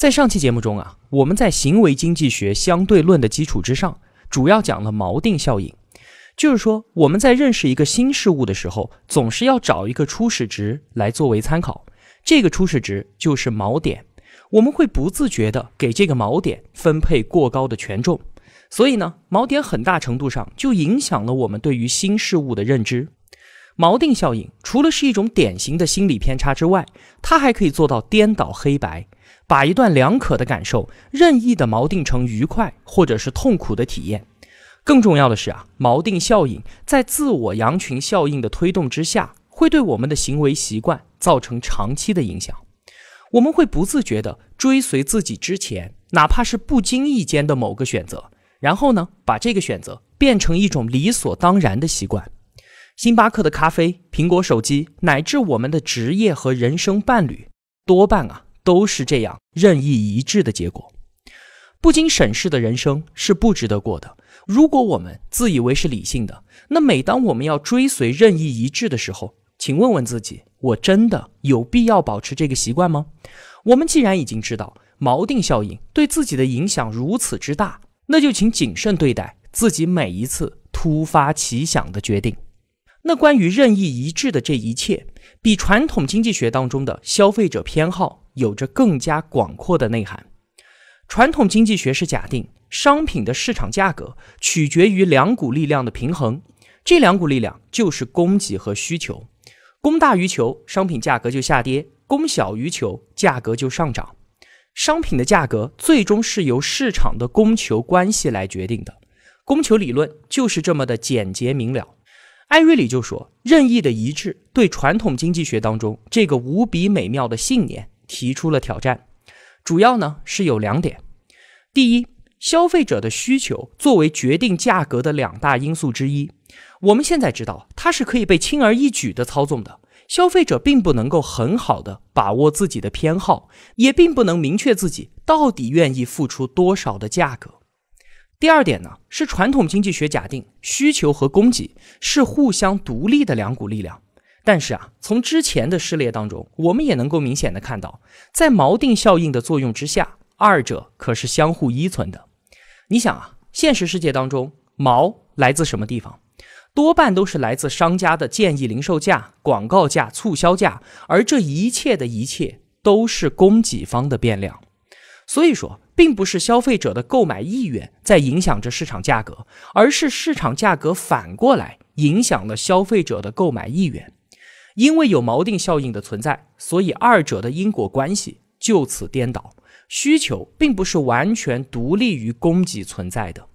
在上期节目中啊，我们在行为经济学相对论的基础之上，主要讲了锚定效应，就是说我们在认识一个新事物的时候，总是要找一个初始值来作为参考，这个初始值就是锚点，我们会不自觉地给这个锚点分配过高的权重，所以呢，锚点很大程度上就影响了我们对于新事物的认知。锚定效应除了是一种典型的心理偏差之外，它还可以做到颠倒黑白。把一段两可的感受任意的锚定成愉快或者是痛苦的体验，更重要的是啊，锚定效应在自我羊群效应的推动之下，会对我们的行为习惯造成长期的影响。我们会不自觉地追随自己之前哪怕是不经意间的某个选择，然后呢，把这个选择变成一种理所当然的习惯。星巴克的咖啡、苹果手机，乃至我们的职业和人生伴侣，多半啊。都是这样任意一致的结果，不经审视的人生是不值得过的。如果我们自以为是理性的，那每当我们要追随任意一致的时候，请问问自己：我真的有必要保持这个习惯吗？我们既然已经知道锚定效应对自己的影响如此之大，那就请谨慎对待自己每一次突发奇想的决定。那关于任意一致的这一切。比传统经济学当中的消费者偏好有着更加广阔的内涵。传统经济学是假定商品的市场价格取决于两股力量的平衡，这两股力量就是供给和需求。供大于求，商品价格就下跌；供小于求，价格就上涨。商品的价格最终是由市场的供求关系来决定的。供求理论就是这么的简洁明了。艾瑞里就说：“任意的一致对传统经济学当中这个无比美妙的信念提出了挑战，主要呢是有两点。第一，消费者的需求作为决定价格的两大因素之一，我们现在知道它是可以被轻而易举地操纵的。消费者并不能够很好的把握自己的偏好，也并不能明确自己到底愿意付出多少的价格。”第二点呢，是传统经济学假定需求和供给是互相独立的两股力量，但是啊，从之前的试例当中，我们也能够明显的看到，在锚定效应的作用之下，二者可是相互依存的。你想啊，现实世界当中，锚来自什么地方？多半都是来自商家的建议零售价、广告价、促销价，而这一切的一切都是供给方的变量。所以说。并不是消费者的购买意愿在影响着市场价格，而是市场价格反过来影响了消费者的购买意愿。因为有锚定效应的存在，所以二者的因果关系就此颠倒。需求并不是完全独立于供给存在的。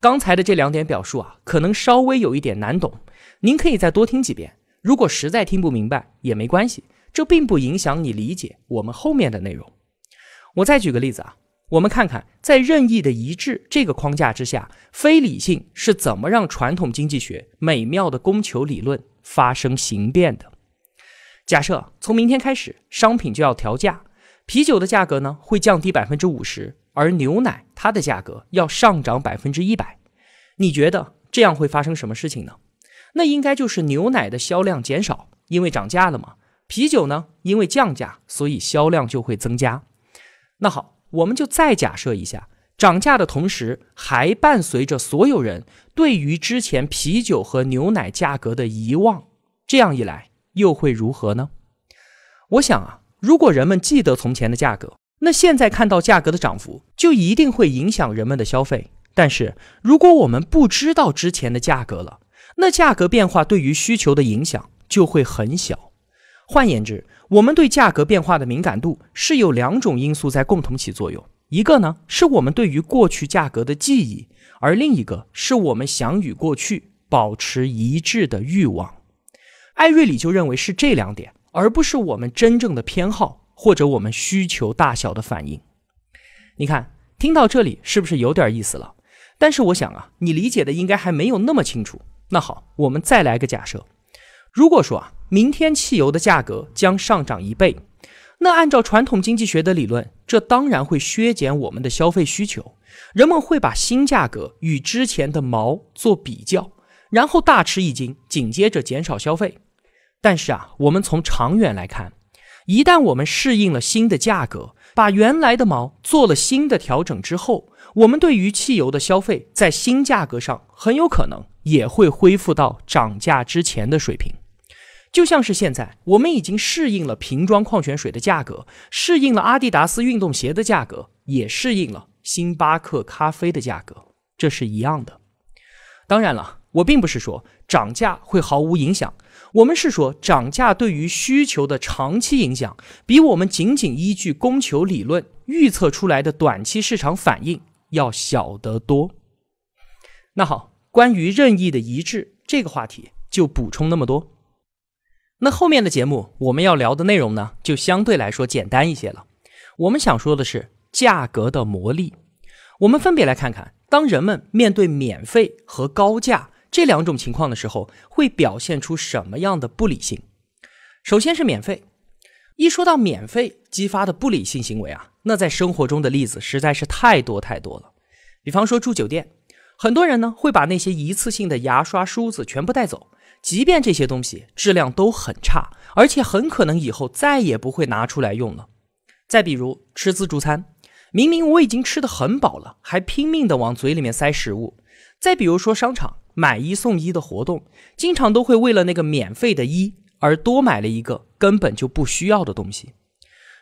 刚才的这两点表述啊，可能稍微有一点难懂，您可以再多听几遍。如果实在听不明白也没关系，这并不影响你理解我们后面的内容。我再举个例子啊，我们看看在任意的一致这个框架之下，非理性是怎么让传统经济学美妙的供求理论发生形变的。假设从明天开始商品就要调价，啤酒的价格呢会降低百分之五十，而牛奶它的价格要上涨百分之一百，你觉得这样会发生什么事情呢？那应该就是牛奶的销量减少，因为涨价了嘛。啤酒呢，因为降价，所以销量就会增加。那好，我们就再假设一下，涨价的同时还伴随着所有人对于之前啤酒和牛奶价格的遗忘，这样一来又会如何呢？我想啊，如果人们记得从前的价格，那现在看到价格的涨幅就一定会影响人们的消费。但是如果我们不知道之前的价格了，那价格变化对于需求的影响就会很小。换言之，我们对价格变化的敏感度是有两种因素在共同起作用，一个呢是我们对于过去价格的记忆，而另一个是我们想与过去保持一致的欲望。艾瑞里就认为是这两点，而不是我们真正的偏好或者我们需求大小的反应。你看，听到这里是不是有点意思了？但是我想啊，你理解的应该还没有那么清楚。那好，我们再来个假设，如果说啊。明天汽油的价格将上涨一倍，那按照传统经济学的理论，这当然会削减我们的消费需求。人们会把新价格与之前的毛做比较，然后大吃一惊，紧接着减少消费。但是啊，我们从长远来看，一旦我们适应了新的价格，把原来的毛做了新的调整之后，我们对于汽油的消费在新价格上很有可能也会恢复到涨价之前的水平。就像是现在，我们已经适应了瓶装矿泉水的价格，适应了阿迪达斯运动鞋的价格，也适应了星巴克咖啡的价格，这是一样的。当然了，我并不是说涨价会毫无影响，我们是说涨价对于需求的长期影响，比我们仅仅依据供求理论预测出来的短期市场反应要小得多。那好，关于任意的一致这个话题，就补充那么多。那后面的节目我们要聊的内容呢，就相对来说简单一些了。我们想说的是价格的魔力。我们分别来看看，当人们面对免费和高价这两种情况的时候，会表现出什么样的不理性。首先是免费，一说到免费激发的不理性行为啊，那在生活中的例子实在是太多太多了。比方说住酒店，很多人呢会把那些一次性的牙刷、梳子全部带走。即便这些东西质量都很差，而且很可能以后再也不会拿出来用了。再比如吃自助餐，明明我已经吃的很饱了，还拼命的往嘴里面塞食物。再比如说商场买一送一的活动，经常都会为了那个免费的一而多买了一个根本就不需要的东西。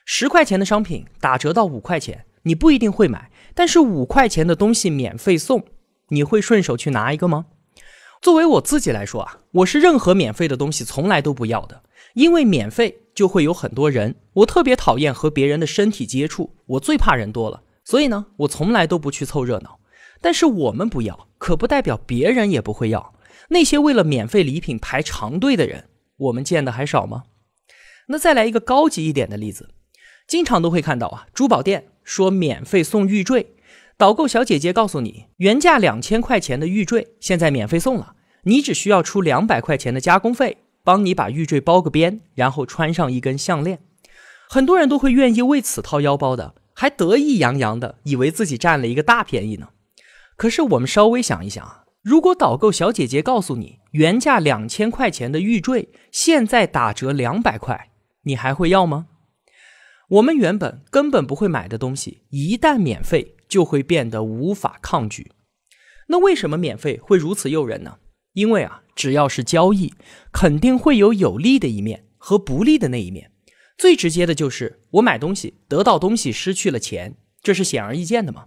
十块钱的商品打折到五块钱，你不一定会买，但是五块钱的东西免费送，你会顺手去拿一个吗？作为我自己来说啊，我是任何免费的东西从来都不要的，因为免费就会有很多人。我特别讨厌和别人的身体接触，我最怕人多了，所以呢，我从来都不去凑热闹。但是我们不要，可不代表别人也不会要。那些为了免费礼品排长队的人，我们见的还少吗？那再来一个高级一点的例子，经常都会看到啊，珠宝店说免费送玉坠。导购小姐姐告诉你，原价两千块钱的玉坠现在免费送了，你只需要出两百块钱的加工费，帮你把玉坠包个边，然后穿上一根项链，很多人都会愿意为此掏腰包的，还得意洋洋的，以为自己占了一个大便宜呢。可是我们稍微想一想啊，如果导购小姐姐告诉你，原价两千块钱的玉坠现在打折两百块，你还会要吗？我们原本根本不会买的东西，一旦免费。就会变得无法抗拒。那为什么免费会如此诱人呢？因为啊，只要是交易，肯定会有有利的一面和不利的那一面。最直接的就是我买东西得到东西，失去了钱，这是显而易见的嘛。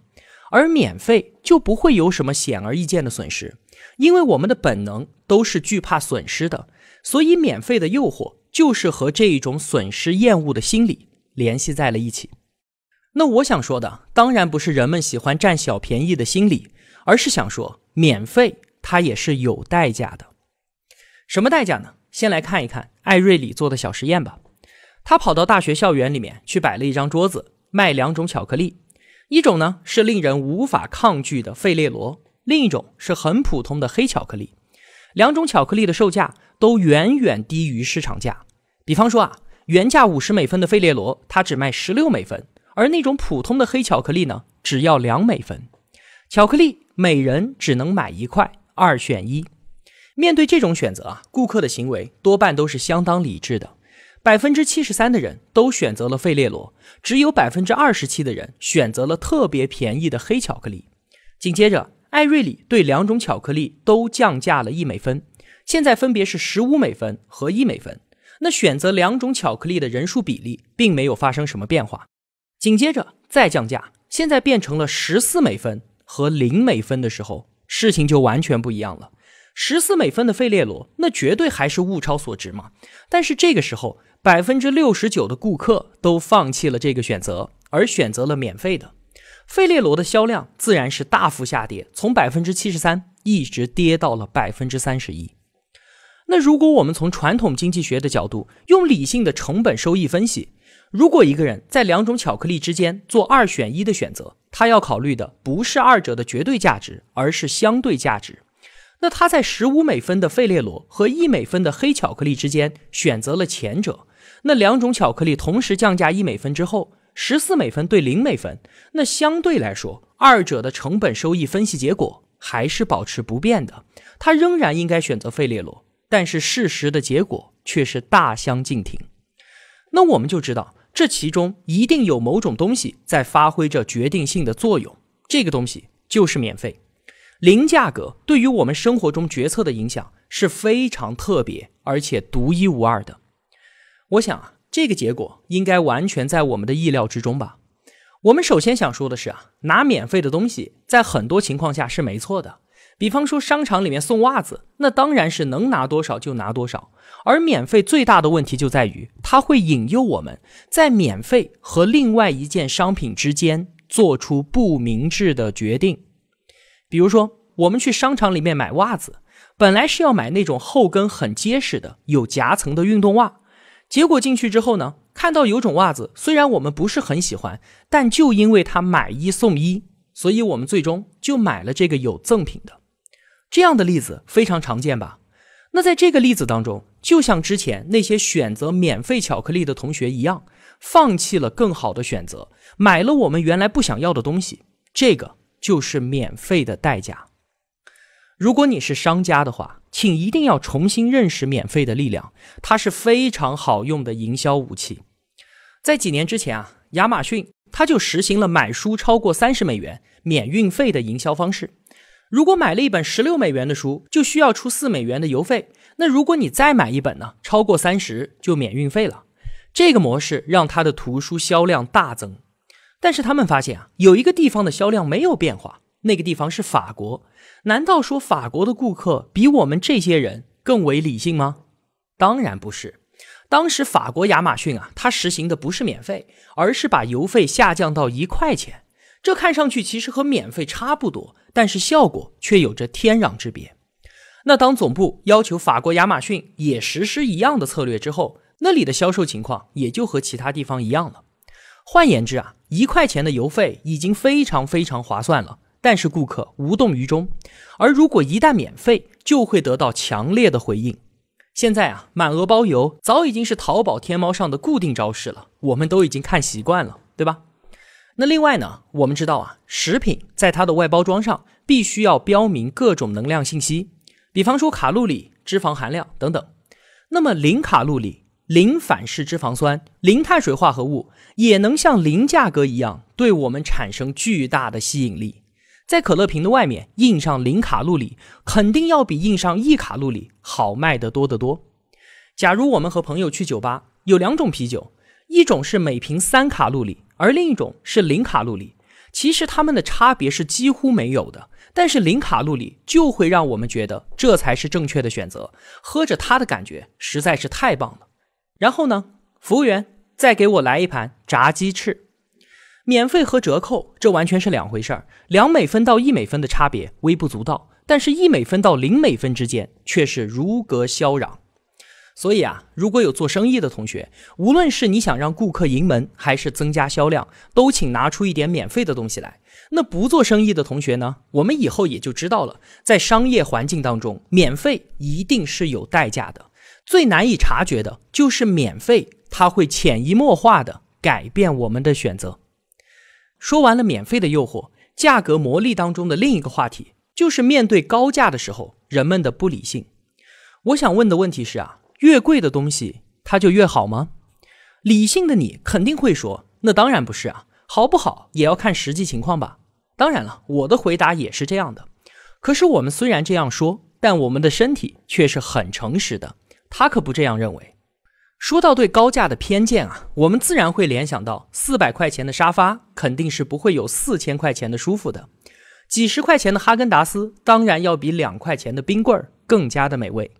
而免费就不会有什么显而易见的损失，因为我们的本能都是惧怕损失的。所以，免费的诱惑就是和这一种损失厌恶的心理联系在了一起。那我想说的当然不是人们喜欢占小便宜的心理，而是想说免费它也是有代价的。什么代价呢？先来看一看艾瑞里做的小实验吧。他跑到大学校园里面去摆了一张桌子，卖两种巧克力，一种呢是令人无法抗拒的费列罗，另一种是很普通的黑巧克力。两种巧克力的售价都远远低于市场价，比方说啊，原价五十美分的费列罗，它只卖十六美分。而那种普通的黑巧克力呢，只要两美分，巧克力每人只能买一块，二选一。面对这种选择啊，顾客的行为多半都是相当理智的。百分之七十三的人都选择了费列罗，只有百分之二十七的人选择了特别便宜的黑巧克力。紧接着，艾瑞里对两种巧克力都降价了一美分，现在分别是十五美分和一美分。那选择两种巧克力的人数比例并没有发生什么变化。紧接着再降价，现在变成了十四美分和零美分的时候，事情就完全不一样了。十四美分的费列罗，那绝对还是物超所值嘛。但是这个时候，百分之六十九的顾客都放弃了这个选择，而选择了免费的费列罗的销量自然是大幅下跌，从百分之七十三一直跌到了百分之三十一。那如果我们从传统经济学的角度，用理性的成本收益分析。如果一个人在两种巧克力之间做二选一的选择，他要考虑的不是二者的绝对价值，而是相对价值。那他在十五美分的费列罗和一美分的黑巧克力之间选择了前者，那两种巧克力同时降价一美分之后，十四美分对零美分，那相对来说，二者的成本收益分析结果还是保持不变的，他仍然应该选择费列罗，但是事实的结果却是大相径庭。那我们就知道。这其中一定有某种东西在发挥着决定性的作用，这个东西就是免费，零价格对于我们生活中决策的影响是非常特别而且独一无二的。我想啊，这个结果应该完全在我们的意料之中吧。我们首先想说的是啊，拿免费的东西在很多情况下是没错的。比方说商场里面送袜子，那当然是能拿多少就拿多少。而免费最大的问题就在于，它会引诱我们在免费和另外一件商品之间做出不明智的决定。比如说，我们去商场里面买袜子，本来是要买那种后跟很结实的、有夹层的运动袜，结果进去之后呢，看到有种袜子，虽然我们不是很喜欢，但就因为它买一送一，所以我们最终就买了这个有赠品的。这样的例子非常常见吧？那在这个例子当中，就像之前那些选择免费巧克力的同学一样，放弃了更好的选择，买了我们原来不想要的东西。这个就是免费的代价。如果你是商家的话，请一定要重新认识免费的力量，它是非常好用的营销武器。在几年之前啊，亚马逊它就实行了买书超过三十美元免运费的营销方式。如果买了一本十六美元的书，就需要出四美元的邮费。那如果你再买一本呢？超过三十就免运费了。这个模式让他的图书销量大增。但是他们发现啊，有一个地方的销量没有变化，那个地方是法国。难道说法国的顾客比我们这些人更为理性吗？当然不是。当时法国亚马逊啊，它实行的不是免费，而是把邮费下降到一块钱。这看上去其实和免费差不多，但是效果却有着天壤之别。那当总部要求法国亚马逊也实施一样的策略之后，那里的销售情况也就和其他地方一样了。换言之啊，一块钱的邮费已经非常非常划算了，但是顾客无动于衷。而如果一旦免费，就会得到强烈的回应。现在啊，满额包邮早已经是淘宝、天猫上的固定招式了，我们都已经看习惯了，对吧？那另外呢，我们知道啊，食品在它的外包装上必须要标明各种能量信息，比方说卡路里、脂肪含量等等。那么零卡路里、零反式脂肪酸、零碳水化合物也能像零价格一样，对我们产生巨大的吸引力。在可乐瓶的外面印上零卡路里，肯定要比印上一卡路里好卖得多得多。假如我们和朋友去酒吧，有两种啤酒，一种是每瓶三卡路里。而另一种是零卡路里，其实它们的差别是几乎没有的。但是零卡路里就会让我们觉得这才是正确的选择，喝着它的感觉实在是太棒了。然后呢，服务员，再给我来一盘炸鸡翅，免费和折扣这完全是两回事儿。两美分到一美分的差别微不足道，但是，一美分到零美分之间却是如隔霄壤。所以啊，如果有做生意的同学，无论是你想让顾客盈门，还是增加销量，都请拿出一点免费的东西来。那不做生意的同学呢？我们以后也就知道了，在商业环境当中，免费一定是有代价的。最难以察觉的就是免费，它会潜移默化的改变我们的选择。说完了免费的诱惑，价格魔力当中的另一个话题就是面对高价的时候人们的不理性。我想问的问题是啊。越贵的东西它就越好吗？理性的你肯定会说，那当然不是啊，好不好也要看实际情况吧。当然了，我的回答也是这样的。可是我们虽然这样说，但我们的身体却是很诚实的，他可不这样认为。说到对高价的偏见啊，我们自然会联想到四百块钱的沙发肯定是不会有四千块钱的舒服的，几十块钱的哈根达斯当然要比两块钱的冰棍儿更加的美味。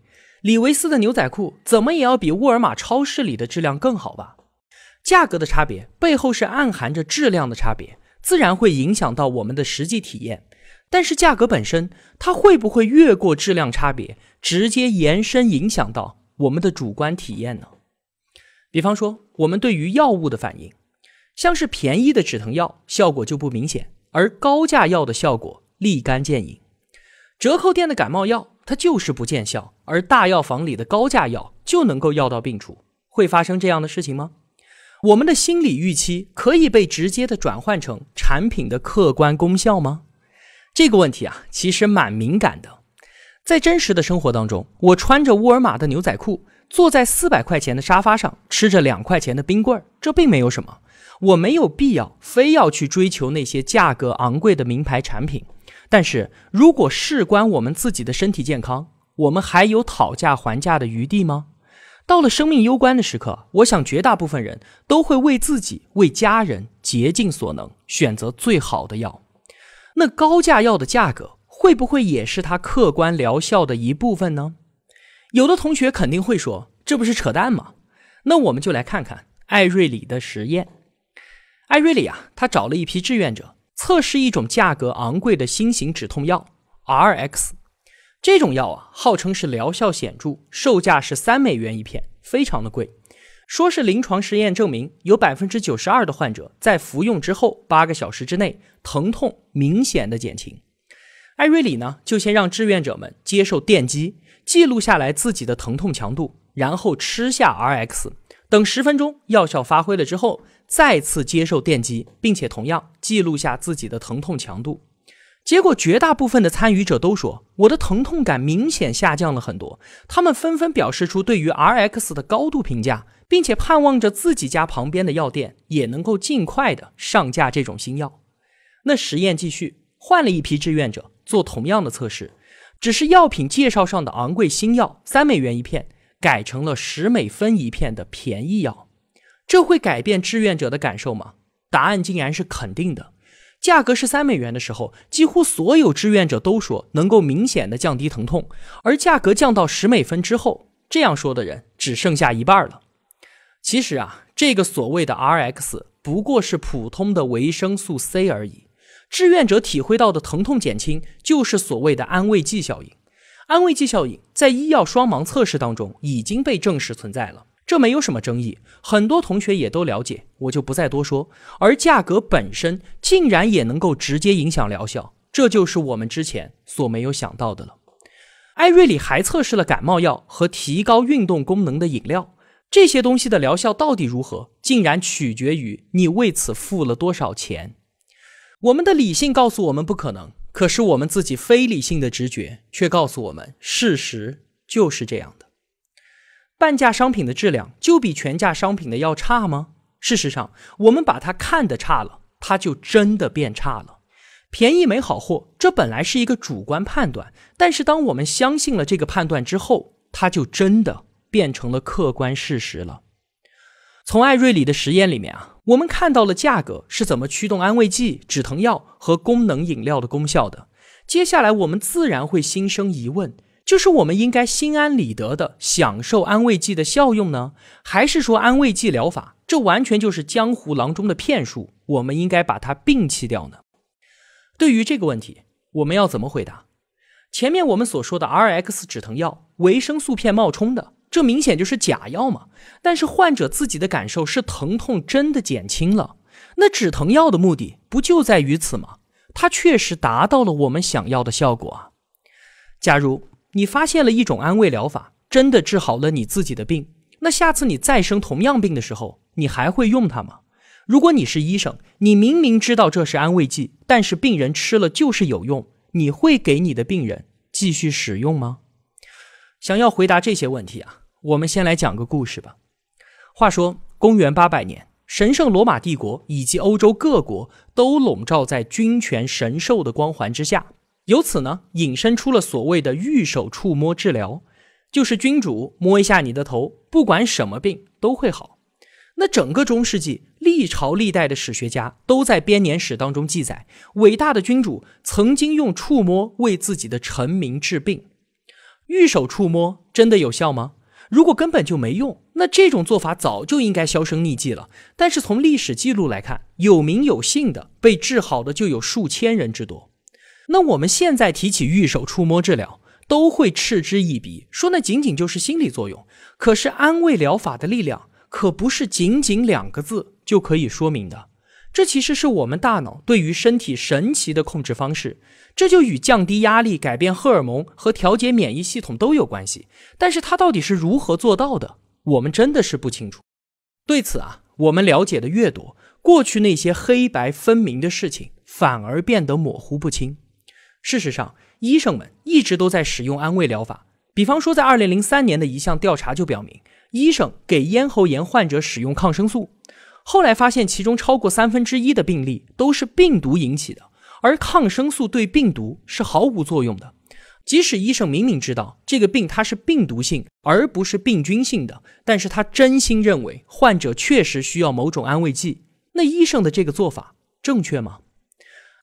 李维斯的牛仔裤怎么也要比沃尔玛超市里的质量更好吧？价格的差别背后是暗含着质量的差别，自然会影响到我们的实际体验。但是价格本身，它会不会越过质量差别，直接延伸影响到我们的主观体验呢？比方说，我们对于药物的反应，像是便宜的止疼药效果就不明显，而高价药的效果立竿见影。折扣店的感冒药。它就是不见效，而大药房里的高价药就能够药到病除，会发生这样的事情吗？我们的心理预期可以被直接的转换成产品的客观功效吗？这个问题啊，其实蛮敏感的。在真实的生活当中，我穿着沃尔玛的牛仔裤，坐在四百块钱的沙发上，吃着两块钱的冰棍儿，这并没有什么，我没有必要非要去追求那些价格昂贵的名牌产品。但是如果事关我们自己的身体健康，我们还有讨价还价的余地吗？到了生命攸关的时刻，我想绝大部分人都会为自己、为家人竭尽所能，选择最好的药。那高价药的价格会不会也是它客观疗效的一部分呢？有的同学肯定会说，这不是扯淡吗？那我们就来看看艾瑞里的实验。艾瑞里啊，他找了一批志愿者。测试一种价格昂贵的新型止痛药 RX，这种药啊，号称是疗效显著，售价是三美元一片，非常的贵。说是临床实验证明，有百分之九十二的患者在服用之后八个小时之内疼痛明显的减轻。艾瑞里呢，就先让志愿者们接受电击，记录下来自己的疼痛强度，然后吃下 RX，等十分钟药效发挥了之后。再次接受电击，并且同样记录下自己的疼痛强度。结果，绝大部分的参与者都说，我的疼痛感明显下降了很多。他们纷纷表示出对于 RX 的高度评价，并且盼望着自己家旁边的药店也能够尽快的上架这种新药。那实验继续，换了一批志愿者做同样的测试，只是药品介绍上的昂贵新药三美元一片，改成了十美分一片的便宜药。这会改变志愿者的感受吗？答案竟然是肯定的。价格是三美元的时候，几乎所有志愿者都说能够明显的降低疼痛，而价格降到十美分之后，这样说的人只剩下一半了。其实啊，这个所谓的 RX 不过是普通的维生素 C 而已。志愿者体会到的疼痛减轻，就是所谓的安慰剂效应。安慰剂效应在医药双盲测试当中已经被证实存在了。这没有什么争议，很多同学也都了解，我就不再多说。而价格本身竟然也能够直接影响疗效，这就是我们之前所没有想到的了。艾瑞里还测试了感冒药和提高运动功能的饮料，这些东西的疗效到底如何，竟然取决于你为此付了多少钱。我们的理性告诉我们不可能，可是我们自己非理性的直觉却告诉我们，事实就是这样。半价商品的质量就比全价商品的要差吗？事实上，我们把它看得差了，它就真的变差了。便宜没好货，这本来是一个主观判断，但是当我们相信了这个判断之后，它就真的变成了客观事实了。从艾瑞里的实验里面啊，我们看到了价格是怎么驱动安慰剂、止疼药和功能饮料的功效的。接下来，我们自然会心生疑问。就是我们应该心安理得地享受安慰剂的效用呢，还是说安慰剂疗法这完全就是江湖郎中的骗术？我们应该把它摒弃掉呢？对于这个问题，我们要怎么回答？前面我们所说的 RX 止疼药、维生素片冒充的，这明显就是假药嘛。但是患者自己的感受是疼痛真的减轻了，那止疼药的目的不就在于此吗？它确实达到了我们想要的效果啊。假如。你发现了一种安慰疗法，真的治好了你自己的病。那下次你再生同样病的时候，你还会用它吗？如果你是医生，你明明知道这是安慰剂，但是病人吃了就是有用，你会给你的病人继续使用吗？想要回答这些问题啊，我们先来讲个故事吧。话说，公元八百年，神圣罗马帝国以及欧洲各国都笼罩在君权神授的光环之下。由此呢，引申出了所谓的玉手触摸治疗，就是君主摸一下你的头，不管什么病都会好。那整个中世纪历朝历代的史学家都在编年史当中记载，伟大的君主曾经用触摸为自己的臣民治病。玉手触摸真的有效吗？如果根本就没用，那这种做法早就应该销声匿迹了。但是从历史记录来看，有名有姓的被治好的就有数千人之多。那我们现在提起玉手触摸治疗，都会嗤之以鼻，说那仅仅就是心理作用。可是安慰疗法的力量，可不是仅仅两个字就可以说明的。这其实是我们大脑对于身体神奇的控制方式，这就与降低压力、改变荷尔蒙和调节免疫系统都有关系。但是它到底是如何做到的，我们真的是不清楚。对此啊，我们了解的越多，过去那些黑白分明的事情反而变得模糊不清。事实上，医生们一直都在使用安慰疗法。比方说，在二零零三年的一项调查就表明，医生给咽喉炎患者使用抗生素，后来发现其中超过三分之一的病例都是病毒引起的，而抗生素对病毒是毫无作用的。即使医生明明知道这个病它是病毒性而不是病菌性的，但是他真心认为患者确实需要某种安慰剂。那医生的这个做法正确吗？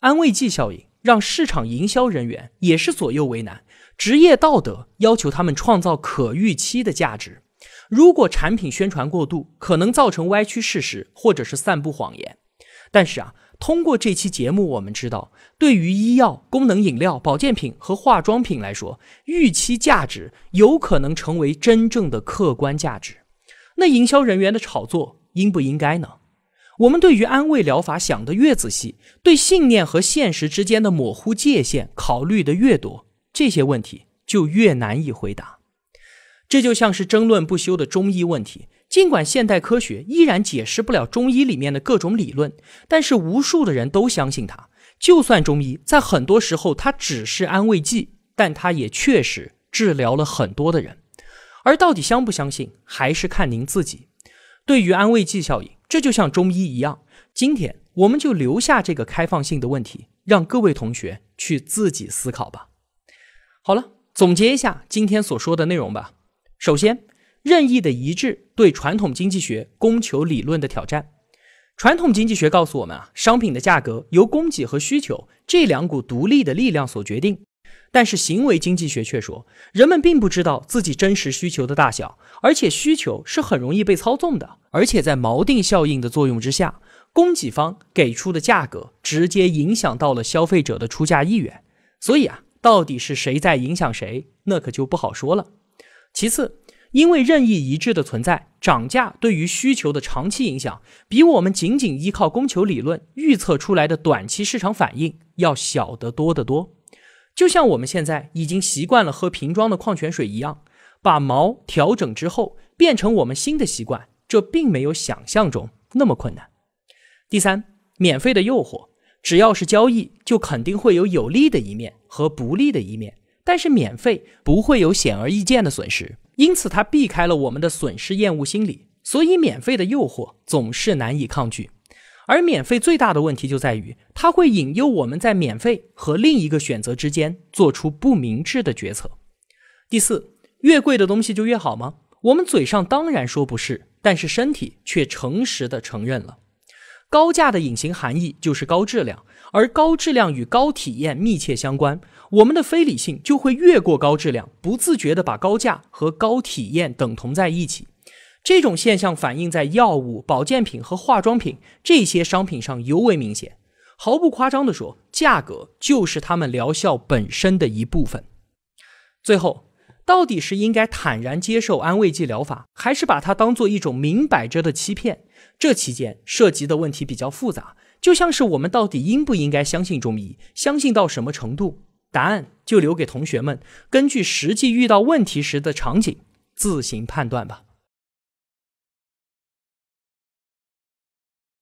安慰剂效应。让市场营销人员也是左右为难，职业道德要求他们创造可预期的价值。如果产品宣传过度，可能造成歪曲事实或者是散布谎言。但是啊，通过这期节目，我们知道，对于医药、功能饮料、保健品和化妆品来说，预期价值有可能成为真正的客观价值。那营销人员的炒作应不应该呢？我们对于安慰疗法想得越仔细，对信念和现实之间的模糊界限考虑的越多，这些问题就越难以回答。这就像是争论不休的中医问题，尽管现代科学依然解释不了中医里面的各种理论，但是无数的人都相信它。就算中医在很多时候它只是安慰剂，但它也确实治疗了很多的人。而到底相不相信，还是看您自己。对于安慰剂效应。这就像中医一样，今天我们就留下这个开放性的问题，让各位同学去自己思考吧。好了，总结一下今天所说的内容吧。首先，任意的一致对传统经济学供求理论的挑战。传统经济学告诉我们啊，商品的价格由供给和需求这两股独立的力量所决定。但是行为经济学却说，人们并不知道自己真实需求的大小，而且需求是很容易被操纵的。而且在锚定效应的作用之下，供给方给出的价格直接影响到了消费者的出价意愿。所以啊，到底是谁在影响谁，那可就不好说了。其次，因为任意一致的存在，涨价对于需求的长期影响，比我们仅仅依靠供求理论预测出来的短期市场反应要小得多得多。就像我们现在已经习惯了喝瓶装的矿泉水一样，把毛调整之后变成我们新的习惯，这并没有想象中那么困难。第三，免费的诱惑，只要是交易，就肯定会有有利的一面和不利的一面，但是免费不会有显而易见的损失，因此它避开了我们的损失厌恶心理，所以免费的诱惑总是难以抗拒。而免费最大的问题就在于，它会引诱我们在免费和另一个选择之间做出不明智的决策。第四，越贵的东西就越好吗？我们嘴上当然说不是，但是身体却诚实的承认了。高价的隐形含义就是高质量，而高质量与高体验密切相关。我们的非理性就会越过高质量，不自觉的把高价和高体验等同在一起。这种现象反映在药物、保健品和化妆品这些商品上尤为明显。毫不夸张地说，价格就是它们疗效本身的一部分。最后，到底是应该坦然接受安慰剂疗法，还是把它当做一种明摆着的欺骗？这期间涉及的问题比较复杂，就像是我们到底应不应该相信中医，相信到什么程度？答案就留给同学们根据实际遇到问题时的场景自行判断吧。